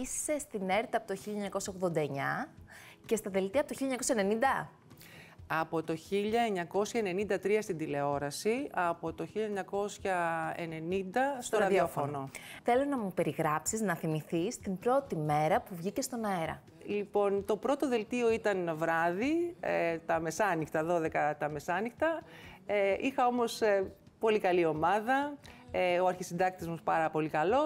είσαι στην ΕΡΤ από το 1989 και στα δελτία από το 1990. Από το 1993 στην τηλεόραση, από το 1990 στο, ραδιόφωνο. Θέλω να μου περιγράψεις, να θυμηθείς την πρώτη μέρα που βγήκες στον αέρα. Λοιπόν, το πρώτο δελτίο ήταν βράδυ, ε, τα μεσάνυχτα, 12 τα μεσάνυχτα. Ε, είχα όμως ε, πολύ καλή ομάδα. Ε, ο αρχισυντάκτης μου πάρα πολύ καλός.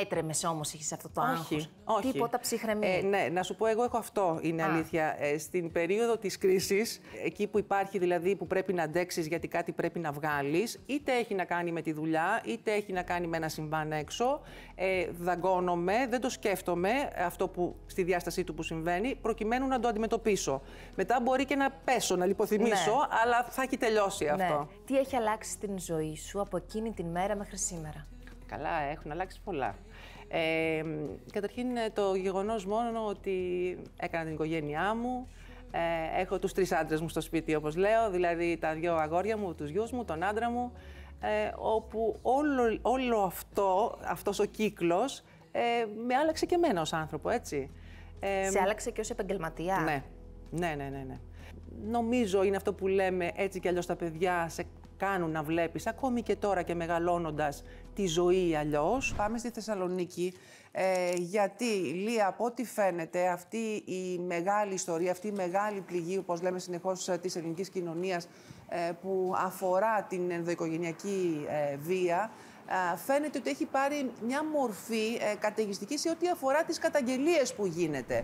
Έτρεμες όμως, είχε αυτό το άγχος. Όχι, όχι. Τίποτα ψυχραιμία. Ε, ναι, να σου πω, εγώ έχω αυτό είναι αλήθεια. Ε, στην περίοδο της κρίσης, εκεί που υπάρχει δηλαδή που πρέπει να αντέξεις γιατί κάτι πρέπει να βγάλεις, είτε έχει να κάνει με τη δουλειά, είτε έχει να κάνει με ένα συμβάν έξω. Ε, δαγκώνομαι, δεν το σκέφτομαι αυτό που στη διάστασή του που συμβαίνει, προκειμένου να το αντιμετωπίσω. Μετά μπορεί και να πέσω, να λιποθυμήσω, ναι. αλλά θα έχει τελειώσει ναι. αυτό. Ναι. Τι έχει αλλάξει στην ζωή σου από εκείνη την μέρα μέχρι σήμερα. Καλά, έχουν αλλάξει πολλά. Ε, καταρχήν ε, το γεγονός μόνο ότι έκανα την οικογένειά μου, ε, έχω τους τρεις άντρες μου στο σπίτι όπως λέω, δηλαδή τα δυο αγόρια μου, τους γιους μου, τον άντρα μου, ε, όπου όλο, όλο αυτό, αυτός ο κύκλος ε, με άλλαξε και εμένα ως άνθρωπο, έτσι. Ε, σε άλλαξε και ως επαγγελματία. Ναι, ναι, ναι, ναι. ναι. Νομίζω είναι αυτό που λέμε έτσι κι αλλιώς τα παιδιά σε κάνουν να βλέπεις ακόμη και τώρα και μεγαλώνοντας τη ζωή αλλιώς. Πάμε στη Θεσσαλονίκη ε, γιατί Λία από ό,τι φαίνεται αυτή η μεγάλη ιστορία, αυτή η μεγάλη πληγή όπως λέμε συνεχώς ε, της ελληνικής κοινωνίας ε, που αφορά την ενδοοικογενειακή ε, βία φαίνεται ότι έχει πάρει μια μορφή καταιγιστική σε ό,τι αφορά τις καταγγελίες που γίνεται.